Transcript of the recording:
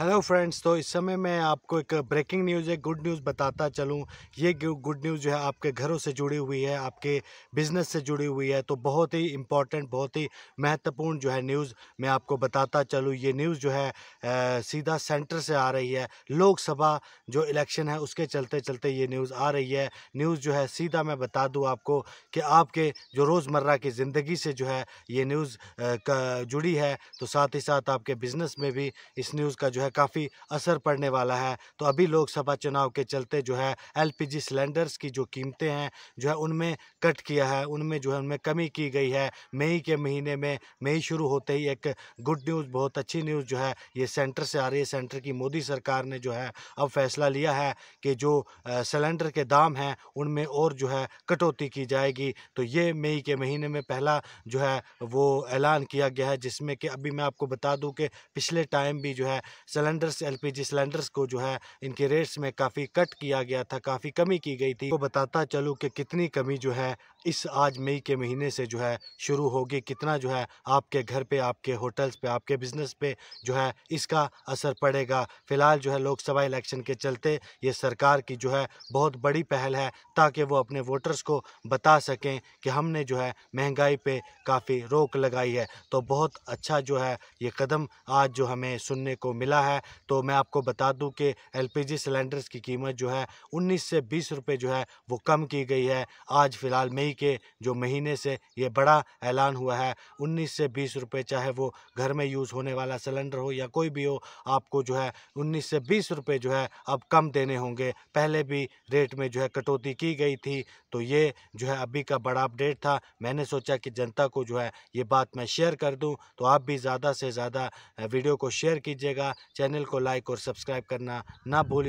hello friends तो इस समय मैं आपको एक ब्रेकिंग न्यूज़ है गुड न्यूज़ बताता चलूं ये गुड न्यूज़ जो है आपके घरों से जुड़ी हुई है आपके बिज़नेस से जुड़ी हुई है तो बहुत ही इम्पॉर्टेंट बहुत ही महत्वपूर्ण जो है न्यूज़ मैं आपको बताता चलूं ये न्यूज़ जो है आ, सीधा सेंटर से आ रही है लोकसभा जो इलेक्शन है उसके चलते चलते ये न्यूज़ आ रही है न्यूज़ जो है सीधा मैं बता दूँ आपको कि आपके जो रोज़मर्रा की ज़िंदगी से जो है ये न्यूज़ जुड़ी है तो साथ ही साथ आपके बिज़नेस में भी इस न्यूज़ का जो है काफ़ी असर पड़ने वाला है तो अभी लोकसभा चुनाव के चलते जो है एलपीजी सिलेंडर्स की जो कीमतें हैं जो है उनमें कट किया है उनमें जो है उनमें कमी की गई है मई के महीने में मई शुरू होते ही एक गुड न्यूज़ बहुत अच्छी न्यूज़ जो है ये सेंटर से आ रही है सेंटर की मोदी सरकार ने जो है अब फैसला लिया है कि जो सिलेंडर के दाम हैं उनमें और जो है कटौती की जाएगी तो ये मई के महीने में पहला जो है वो ऐलान किया गया है जिसमें कि अभी मैं आपको बता दूं कि पिछले टाइम भी जो है सिलेंडर्स एलपीजी सिलेंडर्स को जो है इनके रेट्स में काफ़ी कट किया गया था काफ़ी कमी की गई थी तो बताता चलूँ कि कितनी कमी जो है इस आज मई के महीने से जो है शुरू होगी कितना जो है आपके घर पे आपके होटल्स पे आपके बिजनेस पे जो है इसका असर पड़ेगा फिलहाल जो है लोकसभा इलेक्शन के चलते ये सरकार की जो है बहुत बड़ी पहल है ताकि वो अपने वोटर्स को बता सकें कि हमने जो है महंगाई पे काफ़ी रोक लगाई है तो बहुत अच्छा जो है ये कदम आज जो हमें सुनने को मिला है तो मैं आपको बता दूँ कि एल सिलेंडर्स की कीमत जो है उन्नीस से बीस रुपये जो है वो कम की गई है आज फ़िलहाल मई के जो महीने से ये बड़ा ऐलान हुआ है उन्नीस से बीस रुपए चाहे वो घर में यूज़ होने वाला सिलेंडर हो या कोई भी हो आपको जो है उन्नीस से बीस रुपये जो है अब कम देने होंगे पहले भी रेट में जो है कटौती की गई थी तो ये जो है अभी का बड़ा अपडेट था मैंने सोचा कि जनता को जो है ये बात मैं शेयर कर दूँ तो आप भी ज़्यादा से ज़्यादा वीडियो को शेयर कीजिएगा चैनल को लाइक और सब्सक्राइब करना ना भूलिए